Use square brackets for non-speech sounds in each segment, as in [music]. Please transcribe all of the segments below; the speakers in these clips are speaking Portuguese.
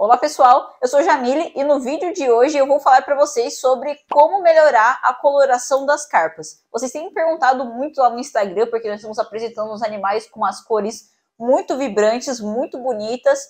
Olá pessoal, eu sou Jamile e no vídeo de hoje eu vou falar para vocês sobre como melhorar a coloração das carpas. Vocês têm me perguntado muito lá no Instagram porque nós estamos apresentando os animais com as cores muito vibrantes, muito bonitas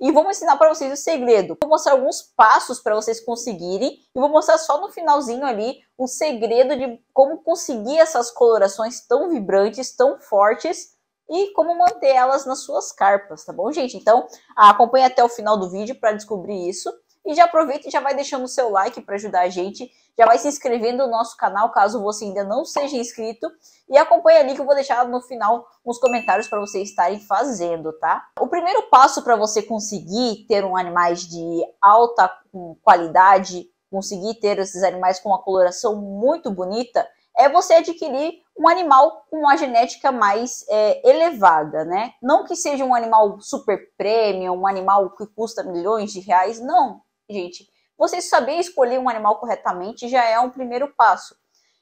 e vou ensinar para vocês o segredo. Vou mostrar alguns passos para vocês conseguirem e vou mostrar só no finalzinho ali o segredo de como conseguir essas colorações tão vibrantes, tão fortes e como manter elas nas suas carpas, tá bom, gente? Então, acompanhe até o final do vídeo para descobrir isso. E já aproveita e já vai deixando o seu like para ajudar a gente. Já vai se inscrevendo no nosso canal, caso você ainda não seja inscrito. E acompanha ali que eu vou deixar no final nos comentários para vocês estarem fazendo, tá? O primeiro passo para você conseguir ter um animais de alta qualidade, conseguir ter esses animais com uma coloração muito bonita, é você adquirir um animal com uma genética mais é, elevada, né? Não que seja um animal super premium, um animal que custa milhões de reais, não, gente. Você saber escolher um animal corretamente já é um primeiro passo.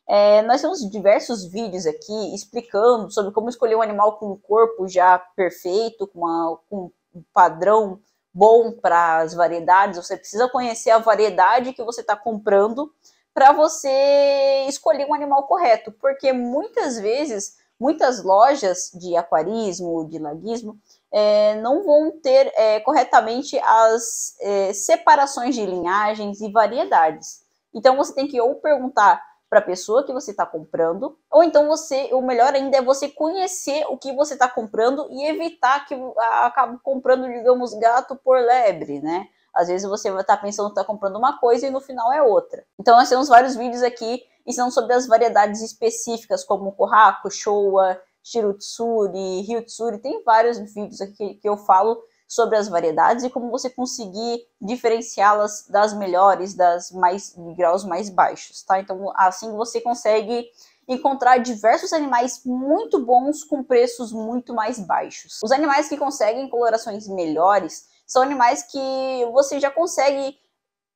É, nós temos diversos vídeos aqui explicando sobre como escolher um animal com um corpo já perfeito, com, uma, com um padrão bom para as variedades. Você precisa conhecer a variedade que você está comprando para você escolher um animal correto, porque muitas vezes, muitas lojas de aquarismo, de laguismo, é, não vão ter é, corretamente as é, separações de linhagens e variedades. Então você tem que ou perguntar para a pessoa que você está comprando, ou então você, o melhor ainda é você conhecer o que você está comprando e evitar que acabe comprando, digamos, gato por lebre, né? Às vezes você vai estar tá pensando que está comprando uma coisa e no final é outra. Então nós temos vários vídeos aqui ensinando sobre as variedades específicas, como Kohaku, Showa, Shirutsuri, Ryutsuri. Tem vários vídeos aqui que eu falo sobre as variedades e como você conseguir diferenciá-las das melhores, das mais de graus mais baixos, tá? Então, assim você consegue encontrar diversos animais muito bons com preços muito mais baixos. Os animais que conseguem colorações melhores são animais que você já consegue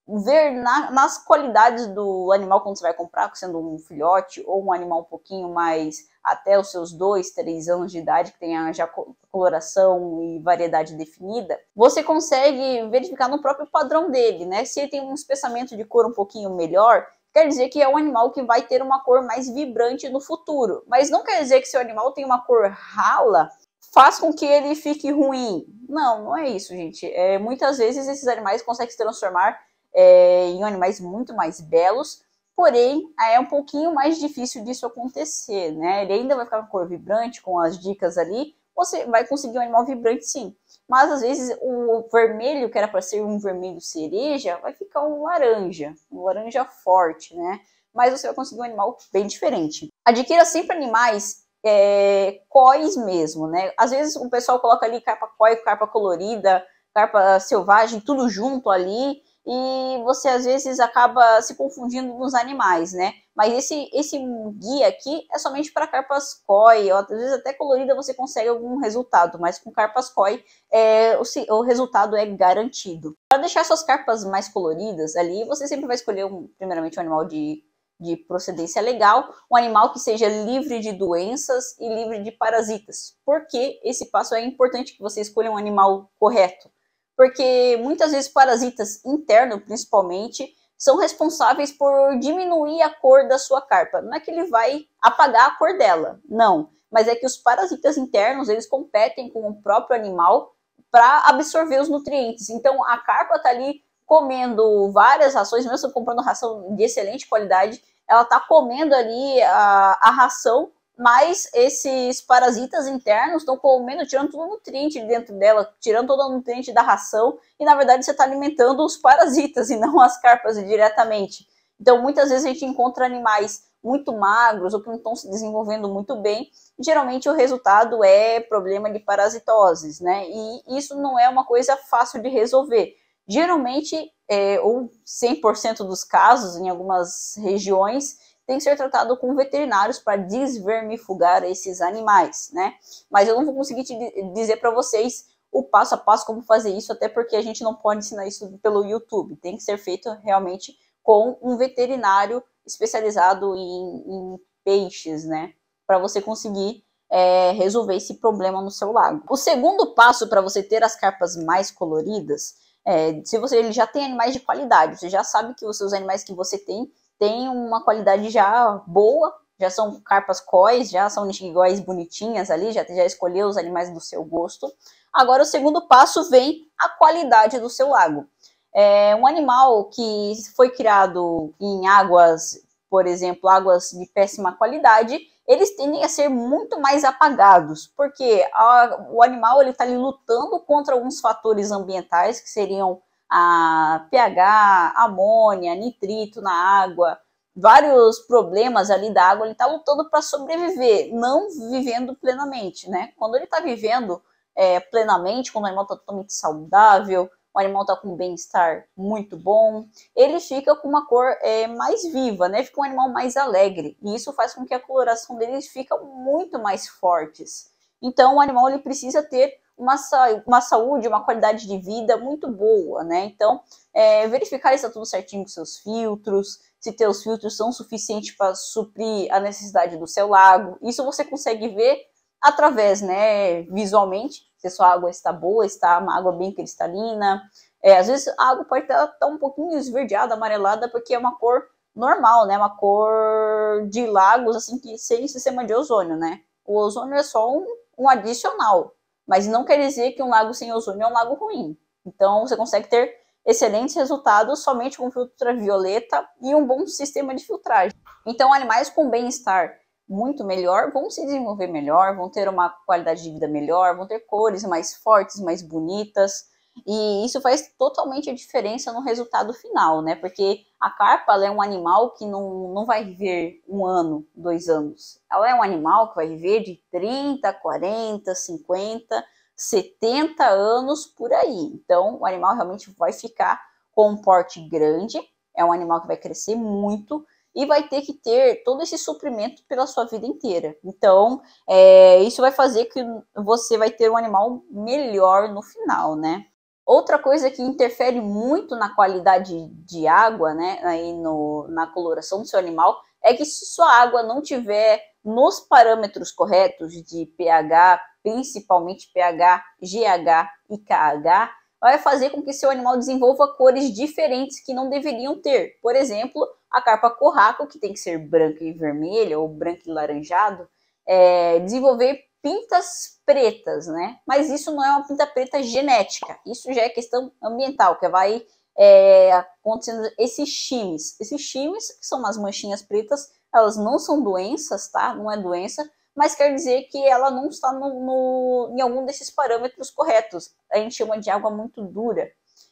ver na, nas qualidades do animal quando você vai comprar, sendo um filhote ou um animal um pouquinho mais até os seus dois, três anos de idade, que tenha já coloração e variedade definida, você consegue verificar no próprio padrão dele, né? Se ele tem um espessamento de cor um pouquinho melhor, quer dizer que é um animal que vai ter uma cor mais vibrante no futuro. Mas não quer dizer que seu animal tem uma cor rala faz com que ele fique ruim. Não, não é isso, gente. É, muitas vezes esses animais conseguem se transformar é, em animais muito mais belos, porém é um pouquinho mais difícil disso acontecer, né? Ele ainda vai ficar com cor vibrante, com as dicas ali, você vai conseguir um animal vibrante sim. Mas às vezes o vermelho, que era para ser um vermelho cereja, vai ficar um laranja, um laranja forte, né? Mas você vai conseguir um animal bem diferente. Adquira sempre animais é, cois mesmo, né? Às vezes o pessoal coloca ali carpa coi, carpa colorida, carpa selvagem, tudo junto ali, e você às vezes acaba se confundindo nos animais, né? Mas esse, esse guia aqui é somente para carpas koi, às vezes até colorida você consegue algum resultado, mas com carpas coi é, o, o, resultado é garantido. Para deixar suas carpas mais coloridas ali, você sempre vai escolher um, primeiramente um animal de de procedência legal, um animal que seja livre de doenças e livre de parasitas. Por que esse passo é importante que você escolha um animal correto? Porque muitas vezes parasitas internos, principalmente, são responsáveis por diminuir a cor da sua carpa. Não é que ele vai apagar a cor dela, não. Mas é que os parasitas internos, eles competem com o próprio animal para absorver os nutrientes. Então, a carpa está ali comendo várias rações, mesmo comprando ração de excelente qualidade, ela está comendo ali a, a ração, mas esses parasitas internos estão comendo, tirando todo o nutriente dentro dela, tirando todo o nutriente da ração, e na verdade você está alimentando os parasitas [laughs] e não as carpas diretamente. Então muitas vezes a gente encontra animais muito magros ou que não estão se desenvolvendo muito bem, geralmente o resultado é problema de parasitoses, né? E isso não é uma coisa fácil de resolver. Geralmente, é, ou 100% dos casos, em algumas regiões, tem que ser tratado com veterinários para desvermifugar esses animais, né? Mas eu não vou conseguir dizer para vocês o passo a passo como fazer isso, até porque a gente não pode ensinar isso pelo YouTube. Tem que ser feito realmente com um veterinário especializado em, em peixes, né? Para você conseguir é, resolver esse problema no seu lago. O segundo passo para você ter as carpas mais coloridas é, se você ele já tem animais de qualidade, você já sabe que os seus animais que você tem têm uma qualidade já boa, já são carpas cois, já são nishigóis bonitinhas ali, já, já escolheu os animais do seu gosto. Agora o segundo passo vem a qualidade do seu lago. É um animal que foi criado em águas por exemplo, águas de péssima qualidade, eles tendem a ser muito mais apagados, porque a, o animal ele está lutando contra alguns fatores ambientais que seriam a pH, amônia, nitrito na água, vários problemas ali da água, ele está lutando para sobreviver, não vivendo plenamente, né? Quando ele está vivendo é, plenamente, quando o animal está totalmente saudável, o animal está com um bem-estar muito bom, ele fica com uma cor é, mais viva, né? Fica um animal mais alegre. E isso faz com que a coloração dele fica muito mais fortes. Então o animal ele precisa ter uma, sa uma saúde, uma qualidade de vida muito boa, né? Então, é, verificar se está tudo certinho com seus filtros, se teus filtros são suficientes para suprir a necessidade do seu lago. Isso você consegue ver através, né, visualmente, se sua água está boa, está uma água bem cristalina. É, às vezes a água pode estar tá um pouquinho esverdeada, amarelada, porque é uma cor normal, né, uma cor de lagos, assim, que sem sistema de ozônio, né. O ozônio é só um, um adicional, mas não quer dizer que um lago sem ozônio é um lago ruim. Então, você consegue ter excelentes resultados somente com filtro ultravioleta e um bom sistema de filtragem. Então, animais com bem-estar muito melhor, vão se desenvolver melhor, vão ter uma qualidade de vida melhor, vão ter cores mais fortes, mais bonitas. E isso faz totalmente a diferença no resultado final, né? Porque a carpa é um animal que não, não vai viver um ano, dois anos. Ela é um animal que vai viver de 30, 40, 50, 70 anos por aí. Então, o animal realmente vai ficar com um porte grande, é um animal que vai crescer muito e vai ter que ter todo esse suprimento pela sua vida inteira. Então, é, isso vai fazer que você vai ter um animal melhor no final, né? Outra coisa que interfere muito na qualidade de água, né, aí no, na coloração do seu animal, é que se sua água não tiver nos parâmetros corretos de pH, principalmente pH, GH e KH, vai fazer com que seu animal desenvolva cores diferentes que não deveriam ter. Por exemplo, a carpa corraco, que tem que ser branca e vermelha ou branco e laranjado, é, desenvolver pintas pretas, né? Mas isso não é uma pinta preta genética, isso já é questão ambiental, que vai é, acontecendo esses chimes. Esses chimes, que são umas manchinhas pretas, elas não são doenças, tá? Não é doença, mas quer dizer que ela não está no, no, em algum desses parâmetros corretos. A gente chama de água muito dura.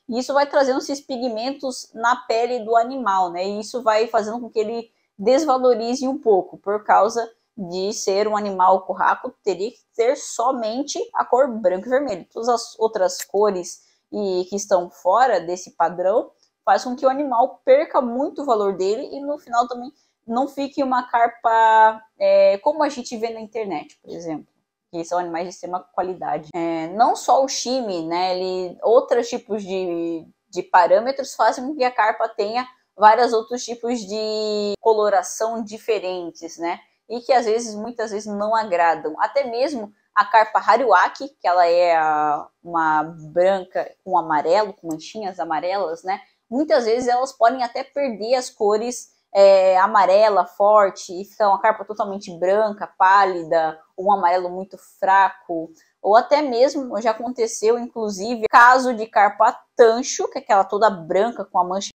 E isso vai trazendo esses pigmentos na pele do animal, né? E isso vai fazendo com que ele desvalorize um pouco, por causa de ser um animal curraco, teria que ter somente a cor branca e vermelho. Todas as outras cores e que estão fora desse padrão faz com que o animal perca muito o valor dele e no final também não fique uma carpa é, como a gente vê na internet, por exemplo que são animais de extrema qualidade. É, não só o chime, né? Ele, outros tipos de, de parâmetros fazem com que a carpa tenha vários outros tipos de coloração diferentes, né? E que às vezes, muitas vezes, não agradam. Até mesmo a carpa Haruaki, que ela é a, uma branca com amarelo, com manchinhas amarelas, né? Muitas vezes elas podem até perder as cores é, amarela forte e fica uma carpa totalmente branca, pálida, ou um amarelo muito fraco, ou até mesmo já aconteceu, inclusive, caso de carpa tancho, que é aquela toda branca com a mancha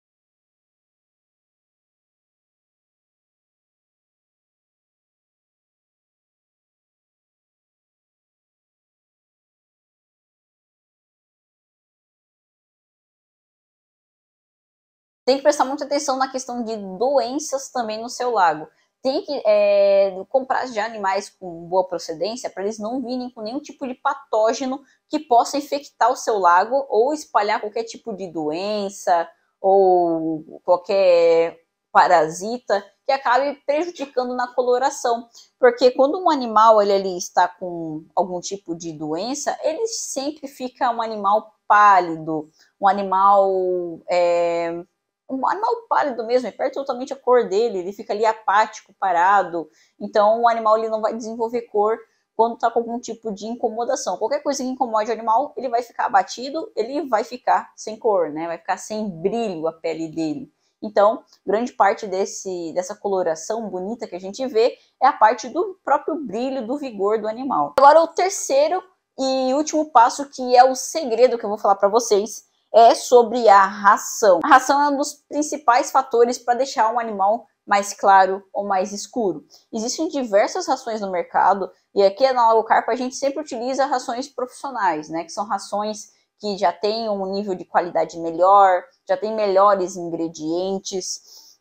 Tem que prestar muita atenção na questão de doenças também no seu lago. Tem que é, comprar já animais com boa procedência para eles não virem com nenhum tipo de patógeno que possa infectar o seu lago ou espalhar qualquer tipo de doença ou qualquer parasita que acabe prejudicando na coloração, porque quando um animal ele está com algum tipo de doença, ele sempre fica um animal pálido, um animal é, um animal pálido mesmo, ele é perde totalmente a cor dele, ele fica ali apático, parado. Então o animal ele não vai desenvolver cor quando está com algum tipo de incomodação. Qualquer coisa que incomode o animal, ele vai ficar abatido, ele vai ficar sem cor, né? Vai ficar sem brilho a pele dele. Então, grande parte desse, dessa coloração bonita que a gente vê é a parte do próprio brilho, do vigor do animal. Agora, o terceiro e último passo, que é o segredo que eu vou falar para vocês, é sobre a ração. A ração é um dos principais fatores para deixar um animal mais claro ou mais escuro. Existem diversas rações no mercado e aqui na Alocarpa a gente sempre utiliza rações profissionais, né, que são rações que já têm um nível de qualidade melhor, já tem melhores ingredientes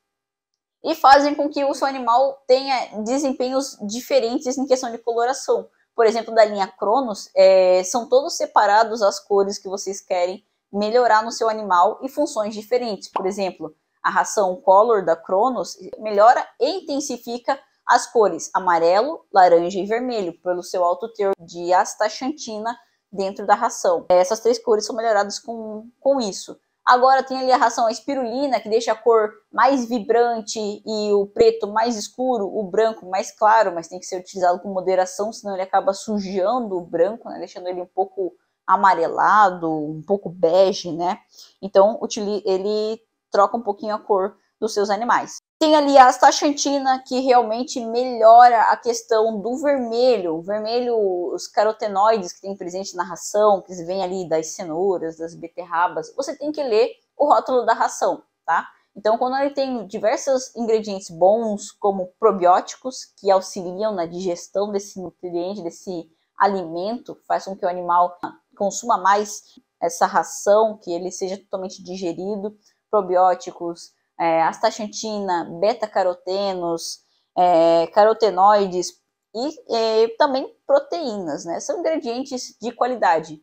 e fazem com que o seu animal tenha desempenhos diferentes em questão de coloração. Por exemplo, da linha Cronos, é, são todos separados as cores que vocês querem melhorar no seu animal e funções diferentes. Por exemplo, a ração Color da Cronos melhora e intensifica as cores amarelo, laranja e vermelho pelo seu alto teor de astaxantina dentro da ração. Essas três cores são melhoradas com, com isso. Agora tem ali a ração espirulina, que deixa a cor mais vibrante e o preto mais escuro, o branco mais claro, mas tem que ser utilizado com moderação, senão ele acaba sujando o branco, né? deixando ele um pouco amarelado, um pouco bege, né? Então ele troca um pouquinho a cor dos seus animais. Tem ali a astaxantina, que realmente melhora a questão do vermelho. vermelho, os carotenoides que tem presente na ração, que vem ali das cenouras, das beterrabas, você tem que ler o rótulo da ração, tá? Então, quando ele tem diversos ingredientes bons, como probióticos, que auxiliam na digestão desse nutriente, desse alimento, faz com que o animal consuma mais essa ração, que ele seja totalmente digerido, probióticos, é, astaxantina, beta-carotenos, é, carotenoides e é, também proteínas, né? São ingredientes de qualidade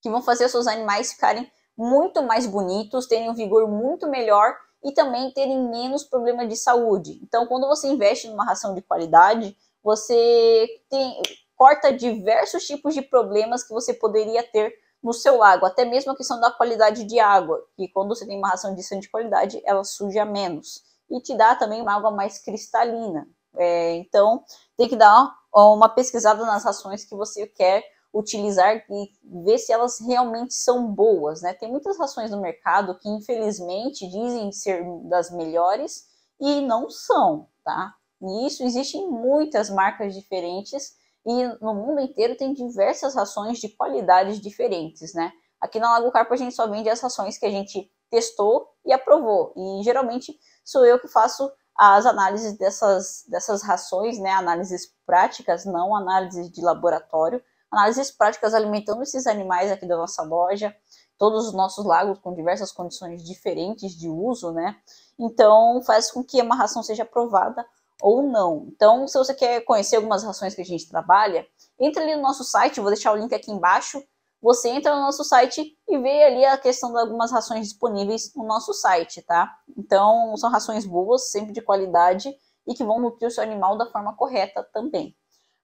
que vão fazer seus animais ficarem muito mais bonitos, terem um vigor muito melhor e também terem menos problema de saúde. Então, quando você investe numa ração de qualidade, você tem, corta diversos tipos de problemas que você poderia ter no seu lago, até mesmo a questão da qualidade de água, que quando você tem uma ração de sangue de qualidade, ela suja menos e te dá também uma água mais cristalina. É, então, tem que dar uma pesquisada nas rações que você quer utilizar e ver se elas realmente são boas, né? Tem muitas rações no mercado que infelizmente dizem ser das melhores e não são, tá? E isso existem muitas marcas diferentes e no mundo inteiro tem diversas rações de qualidades diferentes, né? Aqui na Lago Carpo a gente só vende as rações que a gente testou e aprovou. E geralmente sou eu que faço as análises dessas, dessas rações, né? Análises práticas, não análises de laboratório. Análises práticas alimentando esses animais aqui da nossa loja, todos os nossos lagos com diversas condições diferentes de uso, né? Então faz com que uma ração seja aprovada ou não. Então, se você quer conhecer algumas rações que a gente trabalha, entre ali no nosso site, vou deixar o link aqui embaixo. Você entra no nosso site e vê ali a questão de algumas rações disponíveis no nosso site, tá? Então, são rações boas, sempre de qualidade e que vão nutrir o seu animal da forma correta também.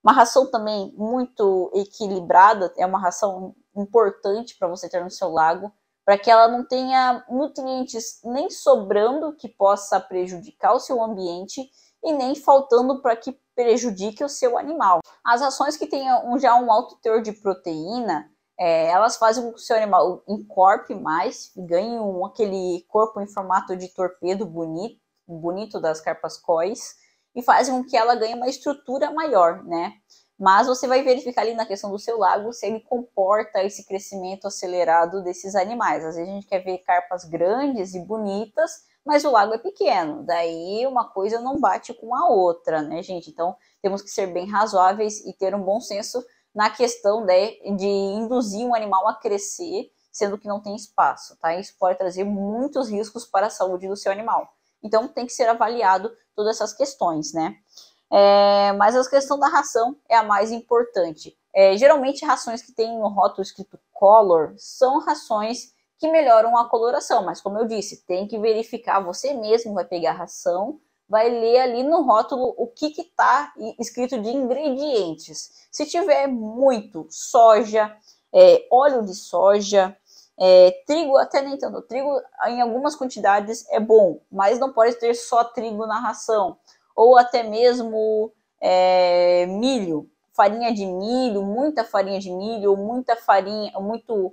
Uma ração também muito equilibrada, é uma ração importante para você ter no seu lago, para que ela não tenha nutrientes nem sobrando que possa prejudicar o seu ambiente e nem faltando para que prejudique o seu animal. As ações que tenham já um alto teor de proteína, é, elas fazem com que o seu animal encorpe mais, ganhe um, aquele corpo em formato de torpedo bonito, bonito das carpas cois, e fazem com que ela ganhe uma estrutura maior, né? Mas você vai verificar ali na questão do seu lago se ele comporta esse crescimento acelerado desses animais. Às vezes a gente quer ver carpas grandes e bonitas, mas o lago é pequeno, daí uma coisa não bate com a outra, né, gente? Então temos que ser bem razoáveis e ter um bom senso na questão de, né, de induzir um animal a crescer, sendo que não tem espaço, tá? Isso pode trazer muitos riscos para a saúde do seu animal. Então tem que ser avaliado todas essas questões, né? É, mas a questão da ração é a mais importante. É, geralmente rações que têm no rótulo escrito color são rações que melhoram a coloração, mas como eu disse, tem que verificar você mesmo, vai pegar a ração, vai ler ali no rótulo o que está escrito de ingredientes. Se tiver muito soja, é, óleo de soja, é, trigo, até nem tanto, trigo em algumas quantidades é bom, mas não pode ter só trigo na ração, ou até mesmo é, milho, farinha de milho, muita farinha de milho, ou muita farinha, muito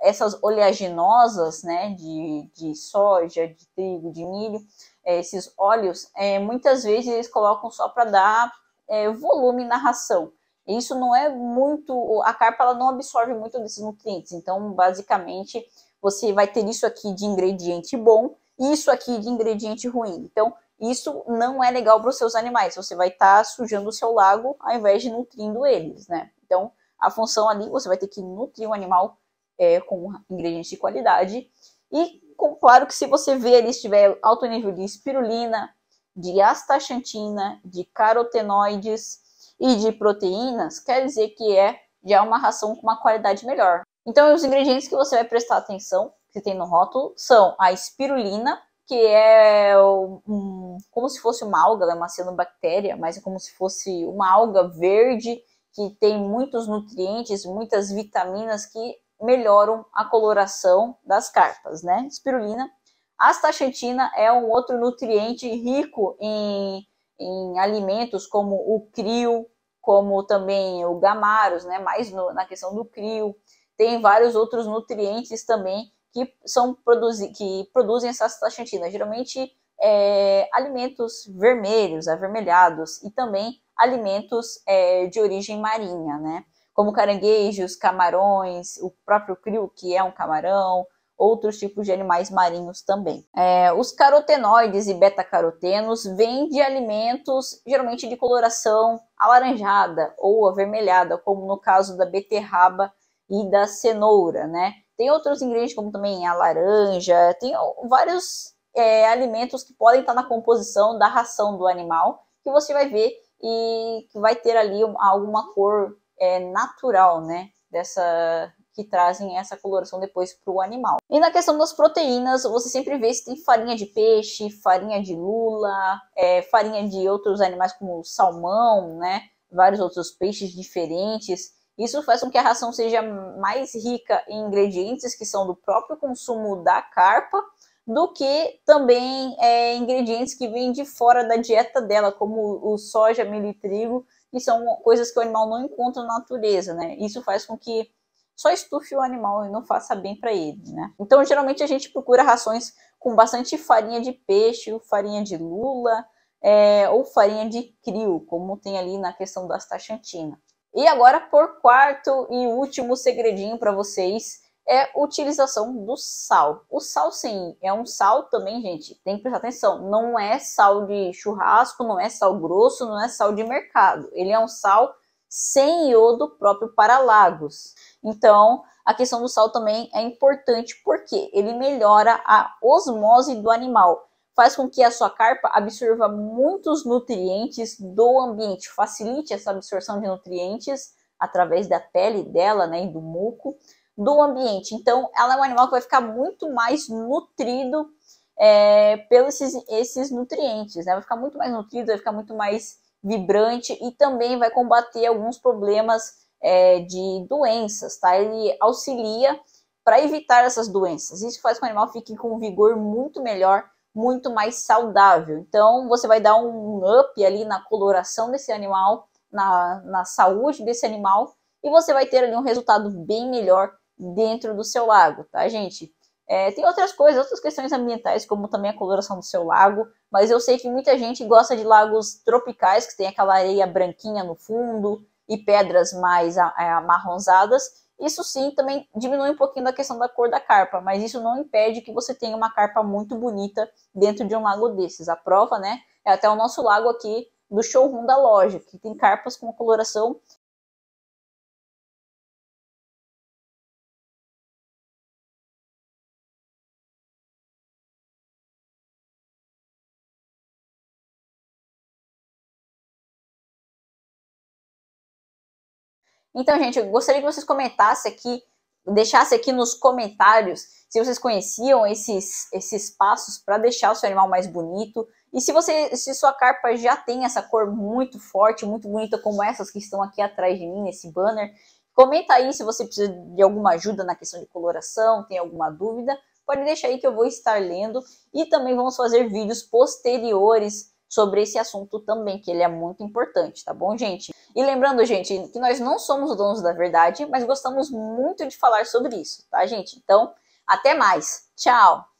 essas oleaginosas, né, de, de soja, de trigo, de milho, é, esses óleos, é, muitas vezes eles colocam só para dar é, volume na ração. Isso não é muito, a carpa ela não absorve muito desses nutrientes, então basicamente você vai ter isso aqui de ingrediente bom e isso aqui de ingrediente ruim. Então isso não é legal para os seus animais, você vai estar tá sujando o seu lago ao invés de nutrindo eles, né? Então a função ali, você vai ter que nutrir o animal é, com ingredientes de qualidade. E com, claro que se você vê ali, se tiver alto nível de espirulina, de astaxantina, de carotenoides e de proteínas, quer dizer que é já uma ração com uma qualidade melhor. Então, os ingredientes que você vai prestar atenção, que tem no rótulo, são a espirulina, que é um, como se fosse uma alga, é uma cianobactéria, mas é como se fosse uma alga verde que tem muitos nutrientes, muitas vitaminas que melhoram a coloração das carpas, né? Espirulina. Astaxantina é um outro nutriente rico em, em alimentos como o crio, como também o gamaros, né? Mais no, na questão do crio. Tem vários outros nutrientes também que são produzi que produzem essa astaxantina. Geralmente é, alimentos vermelhos, avermelhados e também alimentos é, de origem marinha, né? como caranguejos, camarões, o próprio crio, que é um camarão, outros tipos de animais marinhos também. É, os carotenoides e beta-carotenos vêm de alimentos geralmente de coloração alaranjada ou avermelhada, como no caso da beterraba e da cenoura, né? Tem outros ingredientes como também a laranja, tem vários é, alimentos que podem estar na composição da ração do animal que você vai ver e que vai ter ali alguma cor é, natural, né? Dessa que trazem essa coloração depois para o animal. E na questão das proteínas, você sempre vê se tem farinha de peixe, farinha de lula, é, farinha de outros animais como salmão, né? Vários outros peixes diferentes. Isso faz com que a ração seja mais rica em ingredientes que são do próprio consumo da carpa, do que também é, ingredientes que vêm de fora da dieta dela, como o soja, milho e trigo, que são coisas que o animal não encontra na natureza, né? Isso faz com que só estufe o animal e não faça bem para ele, né? Então, geralmente a gente procura rações com bastante farinha de peixe, farinha de lula é, ou farinha de crio, como tem ali na questão da astaxantina. E agora, por quarto e último segredinho para vocês, é utilização do sal. O sal, sim, é um sal também, gente, tem que prestar atenção. Não é sal de churrasco, não é sal grosso, não é sal de mercado. Ele é um sal sem iodo próprio para lagos. Então, a questão do sal também é importante porque ele melhora a osmose do animal, faz com que a sua carpa absorva muitos nutrientes do ambiente, facilite essa absorção de nutrientes através da pele dela, né, e do muco do ambiente. Então, ela é um animal que vai ficar muito mais nutrido é, pelos esses, esses nutrientes, né? Vai ficar muito mais nutrido, vai ficar muito mais vibrante e também vai combater alguns problemas é, de doenças, tá? Ele auxilia para evitar essas doenças. Isso faz com que o animal fique com um vigor muito melhor, muito mais saudável. Então, você vai dar um up ali na coloração desse animal, na, na saúde desse animal, e você vai ter ali um resultado bem melhor dentro do seu lago, tá, gente? É, tem outras coisas, outras questões ambientais, como também a coloração do seu lago, mas eu sei que muita gente gosta de lagos tropicais, que tem aquela areia branquinha no fundo e pedras mais é, amarronzadas. Isso sim também diminui um pouquinho da questão da cor da carpa, mas isso não impede que você tenha uma carpa muito bonita dentro de um lago desses. A prova, né? É até o nosso lago aqui do showroom da loja, que tem carpas com coloração Então, gente, eu gostaria que vocês comentassem aqui, deixassem aqui nos comentários se vocês conheciam esses, esses passos para deixar o seu animal mais bonito. E se você, se sua carpa já tem essa cor muito forte, muito bonita, como essas que estão aqui atrás de mim, nesse banner, comenta aí se você precisa de alguma ajuda na questão de coloração, tem alguma dúvida, pode deixar aí que eu vou estar lendo. E também vamos fazer vídeos posteriores sobre esse assunto também, que ele é muito importante, tá bom, gente? E lembrando, gente, que nós não somos donos da verdade, mas gostamos muito de falar sobre isso, tá, gente? Então, até mais. Tchau!